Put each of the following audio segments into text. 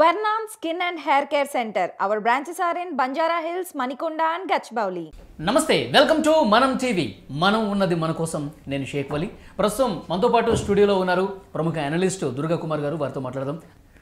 Vernon skin and hair care centre our branches are in Banjara Hills Manikonda and Gachbauli. నమస్తే welcome to Manam TV మనం ఉన్నది మన కోసం నేను షేక్ వలి ప్రస్తుతం మనతో పాటు స్టూడియోలో ఉన్నారు ప్రముఖ అనలిస్ట్ దుర్గా కుమార్ గారు వారితో మాట్లాడదాం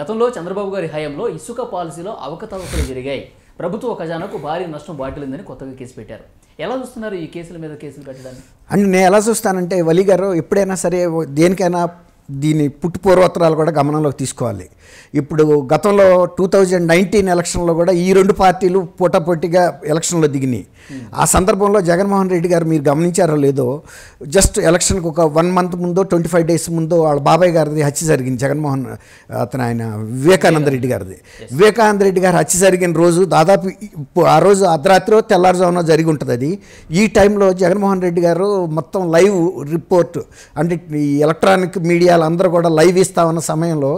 గతంలో చంద్రబాబు గారి హయాంలో ఇసుక పాలసీలో అవకతవకలు జరిగాయి ప్రభుత్వ ఖజానాకు భారీ నష్టం వాటిల్లిందని కొత్తగా కేసు పెట్టారు ఎలా చూస్తున్నారు ఈ కేసుల మీద కేసులు కట్టడానికి అండ్ నేను ఎలా చూస్తానంటే వలి గారు ఎప్పుడైనా సరే దేనికైనా దీని పుట్టు పూర్వోత్తరాలు కూడా గమనంలోకి తీసుకోవాలి ఇప్పుడు గతంలో టూ థౌజండ్ నైన్టీన్ ఎలక్షన్లో కూడా ఈ రెండు పార్టీలు పోటాపోటీగా ఎలక్షన్లో దిగినాయి ఆ సందర్భంలో జగన్మోహన్ రెడ్డి గారు మీరు గమనించారో లేదో జస్ట్ ఎలక్షన్కి ఒక వన్ మంత్ ముందో ట్వంటీ ఫైవ్ డేస్ ముందో వాళ్ళ బాబాయ్ గారిది హత్య జరిగింది జగన్మోహన్ అతను ఆయన వివేకానంద రెడ్డి గారిది వివేకానంద రెడ్డి గారు హత్య జరిగిన రోజు దాదాపు ఆ రోజు అర్ధరాత్రిలో తెల్లారుజామున జరిగి ఉంటుంది అది ఈ టైంలో జగన్మోహన్ రెడ్డి గారు మొత్తం లైవ్ రిపోర్ట్ అంటే ఎలక్ట్రానిక్ మీడియా అందరూ కూడా లైవ్ ఉన్న సమయంలో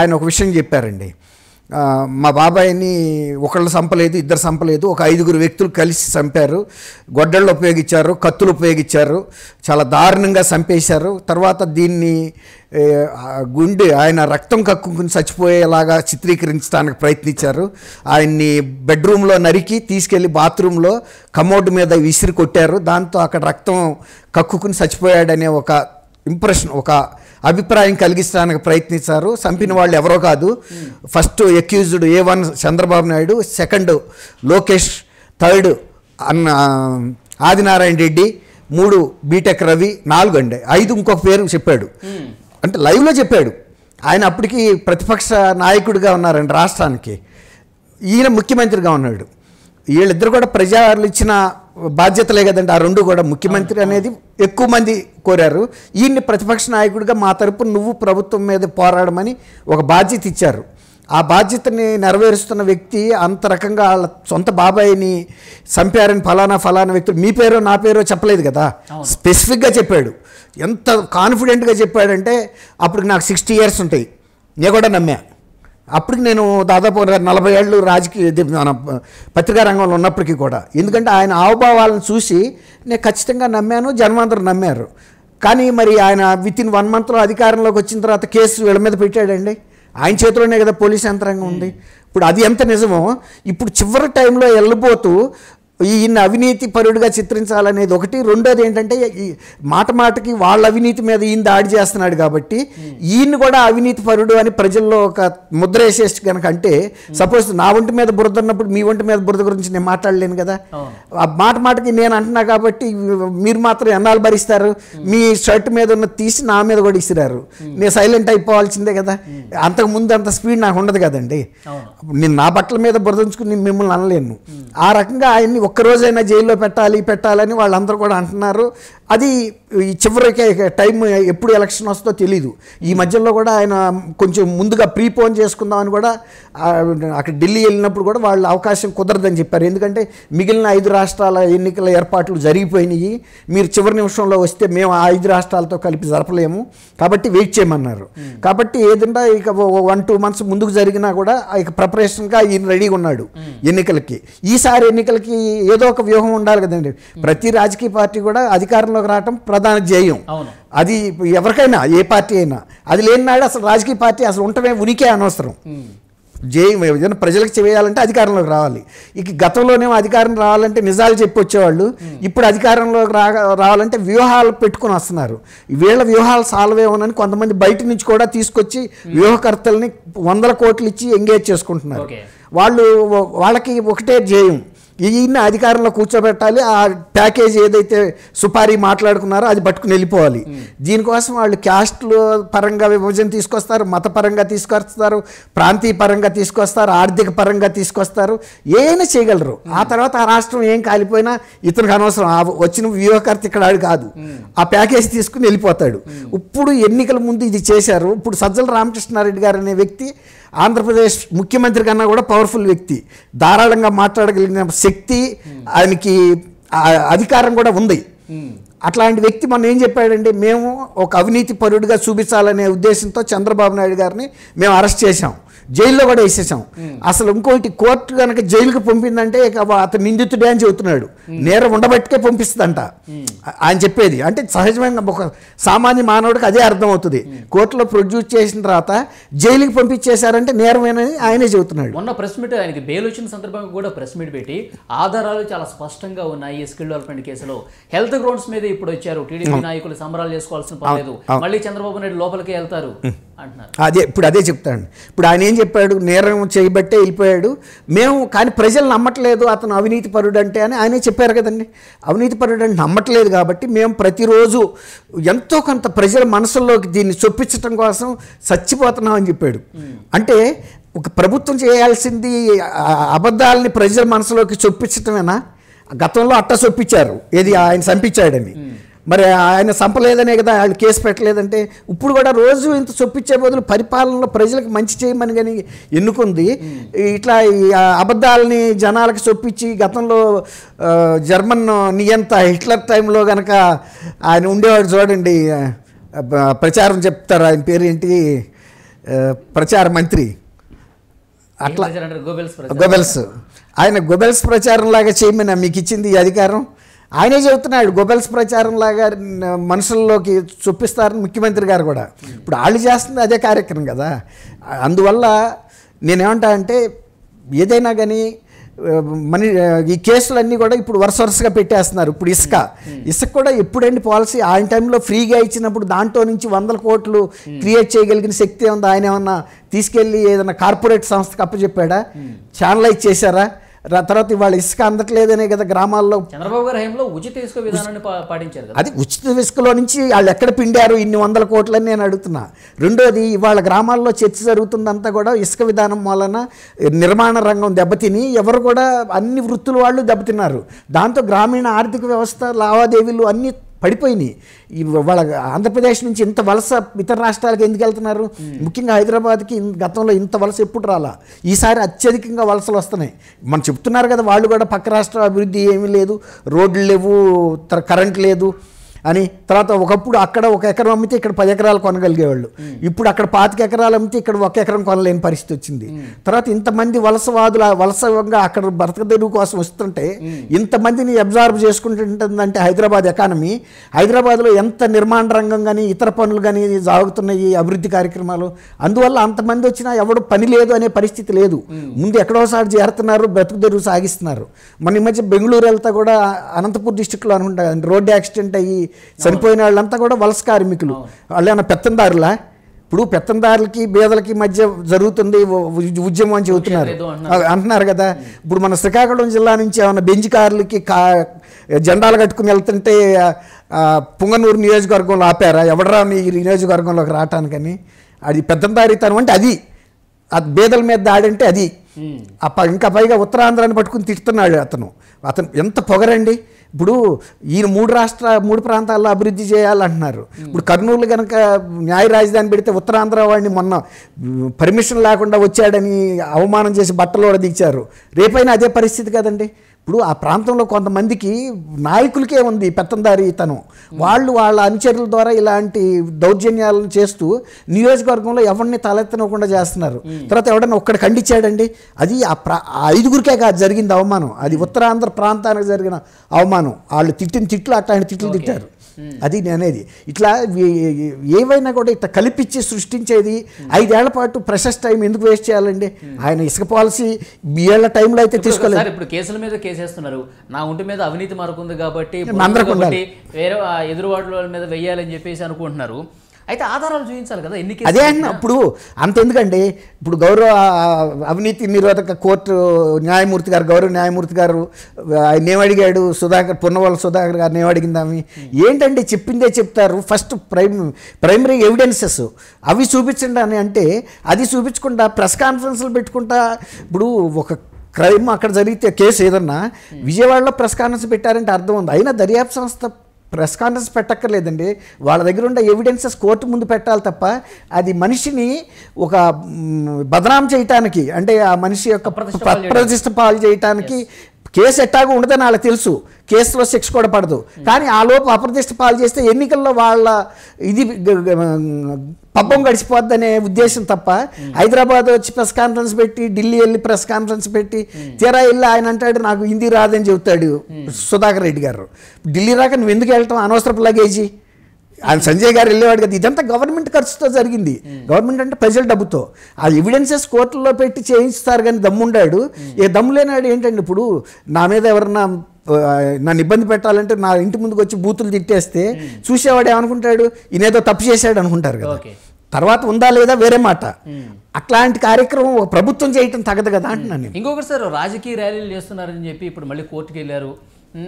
ఆయన ఒక విషయం చెప్పారండి మా బాబాయిని ఒకళ్ళు చంపలేదు ఇద్దరు చంపలేదు ఒక ఐదుగురు వ్యక్తులు కలిసి చంపారు గొడ్డళ్ళు ఉపయోగించారు కత్తులు ఉపయోగించారు చాలా దారుణంగా చంపేశారు తర్వాత దీన్ని గుండె ఆయన రక్తం కక్కుకుని చచ్చిపోయేలాగా చిత్రీకరించడానికి ప్రయత్నించారు ఆయన్ని బెడ్రూమ్లో నరికి తీసుకెళ్లి బాత్రూంలో కమోడ్ మీద విసిరి కొట్టారు దాంతో అక్కడ రక్తం కక్కుకుని చచ్చిపోయాడనే ఒక ఇంప్రెషన్ ఒక అభిప్రాయం కలిగిస్తానికి ప్రయత్నించారు చంపిన hmm. వాళ్ళు ఎవరో కాదు hmm. First accused A one Chandrababu Naidu second Lokesh third అన్న ఆదినారాయణ రెడ్డి మూడు బీటెక్ రవి నాలుగు అండి ఐదు ఇంకొక పేరు చెప్పాడు hmm. అంటే లైవ్లో చెప్పాడు ఆయన అప్పటికి ప్రతిపక్ష నాయకుడిగా ఉన్నారండి రాష్ట్రానికి ఈయన ముఖ్యమంత్రిగా ఉన్నాడు వీళ్ళిద్దరు కూడా ప్రజలు ఇచ్చిన బాధ్యతలే కదండి ఆ రెండు కూడా ముఖ్యమంత్రి అనేది ఎక్కువ మంది కోరారు ఈయన్ని ప్రతిపక్ష నాయకుడిగా మా తరపు నువ్వు ప్రభుత్వం మీద పోరాడమని ఒక బాధ్యత ఇచ్చారు ఆ బాధ్యతని నెరవేరుస్తున్న వ్యక్తి అంత రకంగా వాళ్ళ సొంత బాబాయిని చంపారని ఫలానా ఫలానా వ్యక్తులు మీ పేరో నా పేరో చెప్పలేదు కదా స్పెసిఫిక్గా చెప్పాడు ఎంత కాన్ఫిడెంట్గా చెప్పాడంటే అప్పుడు నాకు సిక్స్టీ ఇయర్స్ ఉంటాయి నేను కూడా నమ్మా అప్పటికి నేను దాదాపు నలభై ఏళ్ళు రాజకీయ పత్రికా రంగంలో ఉన్నప్పటికీ కూడా ఎందుకంటే ఆయన ఆవుభావాలను చూసి నేను ఖచ్చితంగా నమ్మాను జన్మాంతరం నమ్మారు కానీ మరి ఆయన విత్ ఇన్ వన్ మంత్లో అధికారంలోకి వచ్చిన తర్వాత కేసు వీళ్ళ మీద పెట్టాడండి ఆయన చేతిలోనే కదా పోలీస్ యంత్రాంగం ఉంది ఇప్పుడు అది ఎంత నిజమో ఇప్పుడు చివరి టైంలో వెళ్ళిపోతూ ఈయన్ని అవినీతి పరుడుగా చిత్రించాలనేది ఒకటి రెండోది ఏంటంటే మాట మాటకి వాళ్ళ అవినీతి మీద ఈయన దాడి చేస్తున్నాడు కాబట్టి ఈయన్ని కూడా అవినీతి పరుడు అని ప్రజల్లో ఒక ముద్ర వేసేసి కనుక అంటే సపోజ్ నా ఒంటి మీద బురద ఉన్నప్పుడు మీ ఒంటి మీద బురద గురించి నేను మాట్లాడలేను కదా ఆ మాట మాటకి నేను అంటున్నా కాబట్టి మీరు మాత్రం ఎన్నాళ్ళు భరిస్తారు మీ షర్ట్ మీద ఉన్న తీసి నా మీద కూడా ఇస్తున్నారు నేను సైలెంట్ అయిపోవాల్సిందే కదా అంతకు ముందు అంత స్పీడ్ నాకు ఉండదు కదండి నేను నా బట్టల మీద బురద ఉంచుకుని మిమ్మల్ని అనలేను ఆ రకంగా ఆయన్ని ఒక్కరోజైనా జైల్లో పెట్టాలి పెట్టాలని వాళ్ళందరూ కూడా అంటున్నారు అది ఈ చివరికి టైం ఎప్పుడు ఎలక్షన్ వస్తుందో తెలీదు ఈ మధ్యలో కూడా ఆయన కొంచెం ముందుగా ప్రీపోన్ చేసుకుందామని కూడా అక్కడ ఢిల్లీ వెళ్ళినప్పుడు కూడా వాళ్ళ అవకాశం కుదరదని చెప్పారు ఎందుకంటే మిగిలిన ఐదు రాష్ట్రాల ఎన్నికల ఏర్పాట్లు జరిగిపోయినాయి మీరు చివరి నిమిషంలో వస్తే మేము ఆ ఐదు రాష్ట్రాలతో కలిపి జరపలేము కాబట్టి వెయిట్ చేయమన్నారు కాబట్టి ఏదంటే ఇక వన్ టూ మంత్స్ ముందుకు జరిగినా కూడా ఇక ప్రిపరేషన్గా ఈయన రెడీగా ఉన్నాడు ఎన్నికలకి ఈసారి ఎన్నికలకి ఏదో ఒక వ్యూహం ఉండాలి కదండి ప్రతి రాజకీయ పార్టీ కూడా అధికారంలో రాజకీయంలోకి రావటం ప్రధాన ధ్యేయం అది ఎవరికైనా ఏ పార్టీ అయినా అది లేని నాడు అసలు రాజకీయ పార్టీ అసలు ఉండటమే ఉనికే అనవసరం జయం ఏదైనా ప్రజలకు చేయాలంటే అధికారంలోకి రావాలి ఇక గతంలోనేమో అధికారం రావాలంటే నిజాలు చెప్పి వచ్చేవాళ్ళు ఇప్పుడు అధికారంలోకి రా రావాలంటే వ్యూహాలు పెట్టుకుని వస్తున్నారు వీళ్ళ వ్యూహాలు సాల్వ్ ఏమోనని కొంతమంది బయట నుంచి కూడా తీసుకొచ్చి వ్యూహకర్తల్ని వందల కోట్లు ఇచ్చి ఎంగేజ్ చేసుకుంటున్నారు వాళ్ళు వాళ్ళకి ఒకటే జయం ఈయన్ని అధికారంలో కూర్చోబెట్టాలి ఆ ప్యాకేజ్ ఏదైతే సుపారీ మాట్లాడుకున్నారో అది పట్టుకుని వెళ్ళిపోవాలి దీనికోసం వాళ్ళు క్యాస్ట్లు పరంగా విభజన తీసుకొస్తారు మతపరంగా తీసుకొస్తారు ప్రాంతీయ పరంగా తీసుకొస్తారు ఆర్థిక పరంగా తీసుకొస్తారు ఏమైనా చేయగలరు ఆ తర్వాత ఆ రాష్ట్రం ఏం కాలిపోయినా ఇతనికి అనవసరం వచ్చిన వ్యూహకర్త ఇక్కడ కాదు ఆ ప్యాకేజ్ తీసుకుని వెళ్ళిపోతాడు ఇప్పుడు ఎన్నికల ముందు ఇది చేశారు ఇప్పుడు సజ్జల రామకృష్ణారెడ్డి గారు అనే వ్యక్తి ఆంధ్రప్రదేశ్ ముఖ్యమంత్రి కన్నా కూడా పవర్ఫుల్ వ్యక్తి ధారాళంగా మాట్లాడగలిగిన శక్తి ఆయనకి అధికారం కూడా ఉంది అట్లాంటి వ్యక్తి మనం ఏం చెప్పాడంటే మేము ఒక అవినీతి పరుడుగా చూపించాలనే ఉద్దేశంతో చంద్రబాబు నాయుడు గారిని మేము అరెస్ట్ చేశాం జైల్లో కూడా వేసేసాం అసలు ఇంకోటి కోర్టు కనుక జైలుకి పంపిందంటే అతను నిందితుడే అని చెబుతున్నాడు నేరం ఉండబట్టుకే పంపిస్తుందంట ఆయన చెప్పేది అంటే సహజమైన ఒక సామాన్య మానవుడికి అదే అర్థమవుతుంది కోర్టులో ప్రొడ్యూస్ చేసిన తర్వాత జైలుకి పంపించేశారంటే నేరమేనని ఆయనే చెబుతున్నాడు మొన్న ప్రెస్ మీట్ ఆయనకి బెయిల్ వచ్చిన సందర్భంగా కూడా ప్రెస్ మీట్ పెట్టి ఆధారాలు చాలా స్పష్టంగా ఉన్నాయి ఈ స్కిల్ డెవలప్మెంట్ కేసులో హెల్త్ గ్రౌండ్స్ మీద ఇప్పుడు వచ్చారు టీడీపీ నాయకులు సంబరాలు చేసుకోవాల్సిన పర్లేదు మళ్ళీ చంద్రబాబు నాయుడు లోపలికి వెళ్తారు అదే ఇప్పుడు అదే చెప్తాను ఇప్పుడు ఆయన ఏం చెప్పాడు నేరం చేయబట్టే వెళ్ళిపోయాడు మేము కానీ ప్రజలు నమ్మట్లేదు అతను అవినీతి పరుడు అంటే అని ఆయనే చెప్పారు కదండి అవినీతి పరుడు అంటే నమ్మట్లేదు కాబట్టి మేము ప్రతిరోజు ఎంతో కొంత ప్రజల మనసుల్లోకి దీన్ని చొప్పించడం కోసం చచ్చిపోతున్నాం అని చెప్పాడు అంటే ఒక ప్రభుత్వం చేయాల్సింది అబద్ధాలని ప్రజల మనసులోకి చొప్పించటమేనా గతంలో అట్ట చొప్పించారు ఏది ఆయన చంపించాడని మరి ఆయన సంపలేదనే కదా వాళ్ళు కేసు పెట్టలేదంటే ఇప్పుడు కూడా రోజు ఇంత చొప్పించే బదులు పరిపాలనలో ప్రజలకు మంచి చేయమని కానీ ఎన్నుకుంది ఇట్లా అబద్ధాలని జనాలకు చొప్పించి గతంలో జర్మన్ నియంత హిట్లర్ టైంలో కనుక ఆయన ఉండేవాడు చూడండి ప్రచారం చెప్తారు ఆయన పేరు ఏంటి ప్రచార మంత్రి అట్లా గొబెల్స్ ఆయన గొబెల్స్ ప్రచారంలాగా చేయమని మీకు ఇచ్చింది ఈ అధికారం ఆయనే చెబుతున్నాడు గొబెల్స్ ప్రచారం లాగా మనుషుల్లోకి చొప్పిస్తారని ముఖ్యమంత్రి గారు కూడా ఇప్పుడు వాళ్ళు చేస్తుంది అదే కార్యక్రమం కదా అందువల్ల నేనేమంటా అంటే ఏదైనా కానీ మని ఈ కేసులన్నీ కూడా ఇప్పుడు వరుస వరుసగా పెట్టేస్తున్నారు ఇప్పుడు ఇసుక ఇసుక కూడా ఎప్పుడండి పాలసీ ఆయన టైంలో ఫ్రీగా ఇచ్చినప్పుడు దాంట్లో నుంచి వందల కోట్లు క్రియేట్ చేయగలిగిన శక్తి ఉందా ఆయన ఏమన్నా తీసుకెళ్ళి ఏదైనా కార్పొరేట్ సంస్థకు అప్పచెప్పాడా ఛానలైజ్ చేశారా తర్వాత ఇవాళ ఇసుక అందట్లేదనే కదా గ్రామాల్లో చంద్రబాబు గారు హయంలో ఉచిత ఇసుక విధానాన్ని పాటించారు అది ఉచిత ఇసుకలో నుంచి వాళ్ళు ఎక్కడ పిండారు ఇన్ని వందల కోట్లని నేను అడుగుతున్నా రెండోది ఇవాళ గ్రామాల్లో చర్చ జరుగుతుందంతా కూడా ఇసుక విధానం వలన నిర్మాణ రంగం దెబ్బతిని ఎవరు కూడా అన్ని వృత్తుల వాళ్ళు దెబ్బతిన్నారు దాంతో గ్రామీణ ఆర్థిక వ్యవస్థ లావాదేవీలు అన్ని పడిపోయినాయి వాళ్ళ ఆంధ్రప్రదేశ్ నుంచి ఇంత వలస ఇతర రాష్ట్రాలకు ఎందుకు వెళ్తున్నారు ముఖ్యంగా హైదరాబాద్కి గతంలో ఇంత వలస ఎప్పుడు రాలా ఈసారి అత్యధికంగా వలసలు వస్తున్నాయి మనం చెప్తున్నారు కదా వాళ్ళు కూడా పక్క రాష్ట్ర అభివృద్ధి ఏమీ లేదు రోడ్లు లేవు కరెంట్ లేదు అని తర్వాత ఒకప్పుడు అక్కడ ఒక ఎకరం అమ్మితే ఇక్కడ పది ఎకరాలు కొనగలిగేవాళ్ళు ఇప్పుడు అక్కడ పాతిక ఎకరాలు అమ్మితే ఇక్కడ ఒక ఎకరం కొనలేని పరిస్థితి వచ్చింది తర్వాత ఇంతమంది వలసవాదులు వలసంగా అక్కడ బ్రతకదెరువు కోసం వస్తుంటే ఇంతమందిని అబ్జర్వ్ చేసుకుంటుంటుందంటే హైదరాబాద్ ఎకానమీ హైదరాబాద్లో ఎంత నిర్మాణ రంగం కానీ ఇతర పనులు కానీ సాగుతున్నాయి అభివృద్ధి కార్యక్రమాలు అందువల్ల అంతమంది వచ్చినా ఎవడు పని లేదు అనే పరిస్థితి లేదు ముందు ఎక్కడోసారి చేరుతున్నారు బ్రతుకుదెరువు సాగిస్తున్నారు మన ఈ మధ్య బెంగళూరు వెళ్తా కూడా అనంతపూర్ డిస్టిక్లో అనుకుంటా రోడ్డు యాక్సిడెంట్ అయ్యి చనిపోయిన వాళ్ళంతా కూడా వలస కార్మికులు వాళ్ళు ఏమన్నా పెత్తందారులా ఇప్పుడు పెత్తందారులకి బేదలకి మధ్య జరుగుతుంది ఉద్యమం అని చెబుతున్నారు అంటున్నారు కదా ఇప్పుడు మన శ్రీకాకుళం జిల్లా నుంచి ఏమైనా బెంజికారులకి కా జెండాలు కట్టుకుని వెళ్తుంటే పుంగనూరు నియోజకవర్గంలో ఆపారా ఎవడరా మీ నియోజకవర్గంలోకి రావటానికని అది పెత్తందారితనం అంటే అది ఆ బేదల మీద దాడంటే అది ఇంకా పైగా ఉత్తరాంధ్రాన్ని పట్టుకుని తిడుతున్నాడు అతను అతను ఎంత పొగరండి ఇప్పుడు ఈయన మూడు రాష్ట్ర మూడు ప్రాంతాల్లో అభివృద్ధి చేయాలంటున్నారు ఇప్పుడు కర్నూలు కనుక న్యాయ రాజధాని పెడితే ఉత్తరాంధ్ర వాడిని మొన్న పర్మిషన్ లేకుండా వచ్చాడని అవమానం చేసి బట్టలు దించారు రేపైనా అదే పరిస్థితి కదండి ఇప్పుడు ఆ ప్రాంతంలో కొంతమందికి నాయకులకే ఉంది పెత్తందారి తను వాళ్ళు వాళ్ళ అనుచరుల ద్వారా ఇలాంటి దౌర్జన్యాలను చేస్తూ నియోజకవర్గంలో ఎవరిని తలెత్తనకుండా చేస్తున్నారు తర్వాత ఎవడన్నా ఒక్కడ ఖండించాడండి అది ఆ ప్రా ఐదుగురికే కాదు జరిగింది అవమానం అది ఉత్తరాంధ్ర ప్రాంతానికి జరిగిన అవమానం వాళ్ళు తిట్టిన తిట్లు అట్లా ఆయన తిట్లు తిట్టారు అది నేనేది ఇట్లా ఏవైనా కూడా ఇట్లా కల్పించి సృష్టించేది ఐదేళ్ల పాటు ప్రెషస్ టైం ఎందుకు వేస్ట్ చేయాలండి ఆయన ఇసుక పాలసీ ఏళ్ల టైంలో అయితే తీసుకోలేదు ఇప్పుడు కేసుల మీద వేసేస్తున్నారు నా ఒంటి మీద అవినీతి మరకుంది కాబట్టి వేరే ఎదురువాటి మీద వెయ్యాలని చెప్పేసి అనుకుంటున్నారు అయితే ఆధారాలు చూపించాలి కదా ఎన్ని అదే అండి ఇప్పుడు ఎందుకండి ఇప్పుడు గౌరవ అవినీతి నిరోధక కోర్టు న్యాయమూర్తి గారు గౌరవ న్యాయమూర్తి గారు ఆయన ఏమడిగాడు సుధాకర్ పున్నవాళ్ళ సుధాకర్ గారిని ఏమడిగిందామి ఏంటండి చెప్పిందే చెప్తారు ఫస్ట్ ప్రైమ్ ప్రైమరీ ఎవిడెన్సెస్ అవి చూపించండి అని అంటే అది చూపించకుండా ప్రెస్ కాన్ఫరెన్స్లు పెట్టుకుంటా ఇప్పుడు ఒక క్రైమ్ అక్కడ జరిగితే కేసు ఏదన్నా hmm. విజయవాడలో ప్రెస్ కాన్ఫరెన్స్ పెట్టారంటే అర్థం ఉంది అయినా దర్యాప్తు సంస్థ ప్రెస్ కాన్ఫరెన్స్ పెట్టక్కర్లేదండి వాళ్ళ దగ్గర ఉండే ఎవిడెన్సెస్ కోర్టు ముందు పెట్టాలి తప్ప అది మనిషిని ఒక బదనాం చేయటానికి అంటే ఆ మనిషి యొక్క ప్రతిష్ట పాలు చేయటానికి కేసు ఎట్టాగో ఉండదని వాళ్ళకి తెలుసు కేసులో శిక్ష కూడా పడదు కానీ ఆ లోపు అప్రతిష్ట పాలు చేస్తే ఎన్నికల్లో వాళ్ళ ఇది పబ్బం గడిచిపోద్దనే ఉద్దేశం తప్ప హైదరాబాద్ వచ్చి ప్రెస్ కాన్ఫరెన్స్ పెట్టి ఢిల్లీ వెళ్ళి ప్రెస్ కాన్ఫరెన్స్ పెట్టి తీరా వెళ్ళి ఆయన అంటాడు నాకు హిందీ రాదని చెబుతాడు సుధాకర్ రెడ్డి గారు ఢిల్లీ రాక నువ్వు ఎందుకు వెళ్ళటం అనవసరపు లగేజీ ఆయన సంజయ్ గారు వెళ్ళేవాడు కదా ఇదంతా గవర్నమెంట్ ఖర్చుతో జరిగింది గవర్నమెంట్ hmm. అంటే ప్రజల డబ్బుతో ఆ ఎవిడెన్సెస్ కోర్టులో పెట్టి చేయిస్తారు కానీ దమ్ముండాడు hmm. ఏ దమ్ము లేనాడు ఏంటండి ఇప్పుడు నా మీద ఎవరన్నా నన్ను ఇబ్బంది పెట్టాలంటే నా ఇంటి ముందుకు వచ్చి బూతులు తిట్టేస్తే hmm. చూసేవాడు ఏమనుకుంటాడు ఈయనేదో తప్పు చేశాడు అనుకుంటారు కదా తర్వాత ఉందా లేదా వేరే మాట అట్లాంటి కార్యక్రమం ఒక ప్రభుత్వం చేయటం తగదు కదా అంటున్నాను ఇంకొకటి సార్ రాజకీయ ర్యాలీలు చేస్తున్నారని చెప్పి ఇప్పుడు మళ్ళీ కోర్టుకు వెళ్ళారు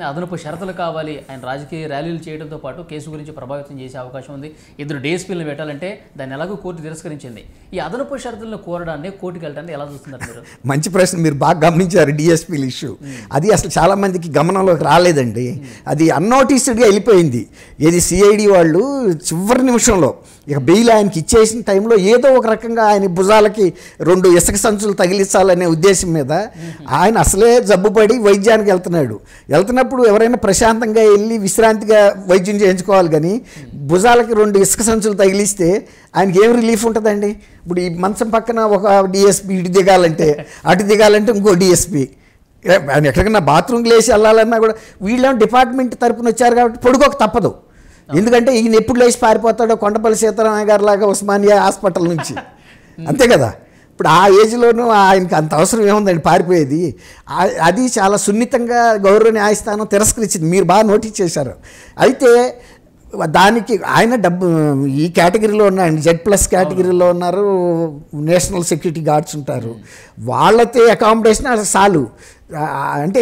అదనపు షరతులు కావాలి ఆయన రాజకీయ ర్యాలీలు చేయడంతో పాటు కేసు గురించి ప్రభావితం చేసే అవకాశం ఉంది ఇద్దరు డీఎస్పీలను పెట్టాలంటే దాన్ని ఎలాగో కోర్టు తిరస్కరించింది ఈ అదనపు షరతులను కోరడాన్ని కోర్టుకు వెళ్ళడాన్ని ఎలా చూస్తున్నారు మీరు మంచి ప్రశ్న మీరు బాగా గమనించారు డిఎస్పీల ఇష్యూ అది అసలు చాలామందికి గమనంలోకి రాలేదండి అది అన్నోటీస్డ్గా వెళ్ళిపోయింది ఏది సిఐడి వాళ్ళు చివరి నిమిషంలో ఇక బెయిల్ ఆయనకి ఇచ్చేసిన టైంలో ఏదో ఒక రకంగా ఆయన భుజాలకి రెండు ఇసుక సంచులు తగిలించాలనే ఉద్దేశం మీద ఆయన అసలే జబ్బుపడి వైద్యానికి వెళ్తున్నాడు వెళ్తున్న పడుతున్నప్పుడు ఎవరైనా ప్రశాంతంగా వెళ్ళి విశ్రాంతిగా వైద్యం చేయించుకోవాలి కానీ భుజాలకి రెండు ఇసుక సంచులు తగిలిస్తే ఆయనకి ఏం రిలీఫ్ ఉంటుందండి ఇప్పుడు ఈ మంచం పక్కన ఒక డిఎస్పి ఇటు దిగాలంటే అటు దిగాలంటే ఇంకో డిఎస్పి ఆయన ఎక్కడికైనా బాత్రూమ్కి లేచి వెళ్ళాలన్నా కూడా వీళ్ళు డిపార్ట్మెంట్ తరపున వచ్చారు కాబట్టి పొడుకోక తప్పదు ఎందుకంటే ఈయన ఎప్పుడు లేచి పారిపోతాడో కొండపల్లి సీతారామయ్య గారి లాగా ఉస్మానియా హాస్పిటల్ నుంచి అంతే కదా ఇప్పుడు ఆ ఏజ్లోనూ ఆయనకి అంత అవసరం ఏముందండి పారిపోయేది అది చాలా సున్నితంగా గౌరవ న్యాయస్థానం తిరస్కరించింది మీరు బాగా నోటీస్ చేశారు అయితే దానికి ఆయన డబ్బు ఈ కేటగిరీలో ఉన్నాయండి జెడ్ ప్లస్ కేటగిరీలో ఉన్నారు నేషనల్ సెక్యూరిటీ గార్డ్స్ ఉంటారు వాళ్ళతో అకామిడేషన్ అసలు చాలు అంటే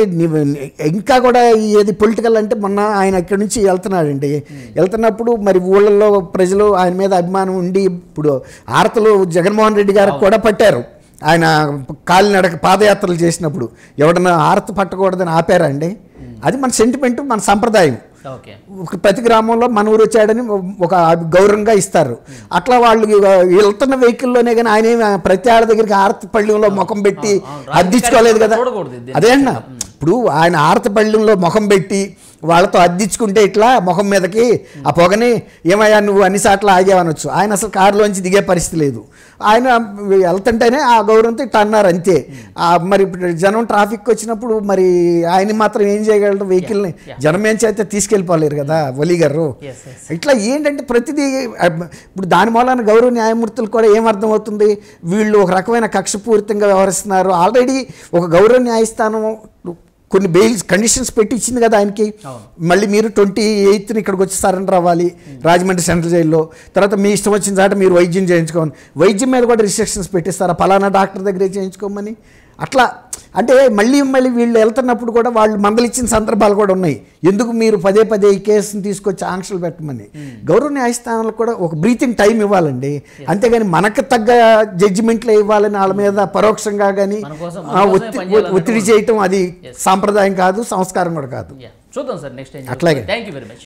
ఇంకా కూడా ఏది పొలిటికల్ అంటే మొన్న ఆయన ఇక్కడ నుంచి వెళ్తున్నాడండి వెళ్తున్నప్పుడు మరి ఊళ్ళల్లో ప్రజలు ఆయన మీద అభిమానం ఉండి ఇప్పుడు ఆరతలు జగన్మోహన్ రెడ్డి గారికి కూడా పట్టారు ఆయన కాలినడక పాదయాత్రలు చేసినప్పుడు ఎవడన్నా ఆరత పట్టకూడదని ఆపారా అది మన సెంటిమెంట్ మన సంప్రదాయం ప్రతి గ్రామంలో మన ఊరు వచ్చాడని ఒక గౌరవంగా ఇస్తారు అట్లా వాళ్ళు వెళ్తున్న వెహికల్లోనే కానీ ఆయన ప్రతి ఆడ దగ్గరికి ఆర్తపళ్ళెంలో ముఖం పెట్టి అద్దించుకోలేదు కదా అదే అన్న ఇప్పుడు ఆయన ఆర్తపళ్ళెంలో ముఖం పెట్టి వాళ్ళతో అద్దించుకుంటే ఇట్లా ముఖం మీదకి ఆ పొగని ఏమయ్యా నువ్వు అన్ని సాట్ల ఆగావనొచ్చు ఆయన అసలు కారులోంచి దిగే పరిస్థితి లేదు ఆయన వెళ్తుంటేనే ఆ గౌరవంతో ఇట్లా అన్నారు అంతే మరి జనం ట్రాఫిక్ వచ్చినప్పుడు మరి ఆయన మాత్రం ఏం చేయగలరు వెహికల్ని జనం ఏం చేస్తే తీసుకెళ్ళిపోలేరు కదా వలి గారు ఇట్లా ఏంటంటే ప్రతిదీ ఇప్పుడు దాని మూలాన గౌరవ న్యాయమూర్తులు కూడా ఏమర్థమవుతుంది వీళ్ళు ఒక రకమైన కక్షపూరితంగా వ్యవహరిస్తున్నారు ఆల్రెడీ ఒక గౌరవ న్యాయస్థానం కొన్ని బేస్ కండిషన్స్ పెట్టి ఇచ్చింది కదా ఆయనకి మళ్ళీ మీరు ట్వంటీ ఎయిత్ని ఇక్కడికి వచ్చి సరెండర్ రావాలి రాజమండ్రి సెంట్రల్ జైల్లో తర్వాత మీ ఇష్టం వచ్చిన చాట మీరు వైద్యం చేయించుకోమని వైద్యం మీద కూడా రిస్ట్రిక్షన్స్ పెట్టిస్తారా ఫలానా డాక్టర్ దగ్గరే చేయించుకోమని అట్లా అంటే మళ్ళీ మళ్ళీ వీళ్ళు వెళ్తున్నప్పుడు కూడా వాళ్ళు మందలిచ్చిన సందర్భాలు కూడా ఉన్నాయి ఎందుకు మీరు పదే పదే ఈ కేసును తీసుకొచ్చి ఆంక్షలు పెట్టమని hmm. గౌరవ న్యాయస్థానాలు కూడా ఒక బ్రీతింగ్ టైం ఇవ్వాలండి అంతేగాని మనకు తగ్గ జడ్జిమెంట్లు ఇవ్వాలని వాళ్ళ మీద పరోక్షంగా కానీ ఒత్తిడి చేయటం అది సాంప్రదాయం కాదు సంస్కారం కూడా కాదు చూద్దాం సార్ నెక్స్ట్ అట్లాగే థ్యాంక్ యూ వెరీ మచ్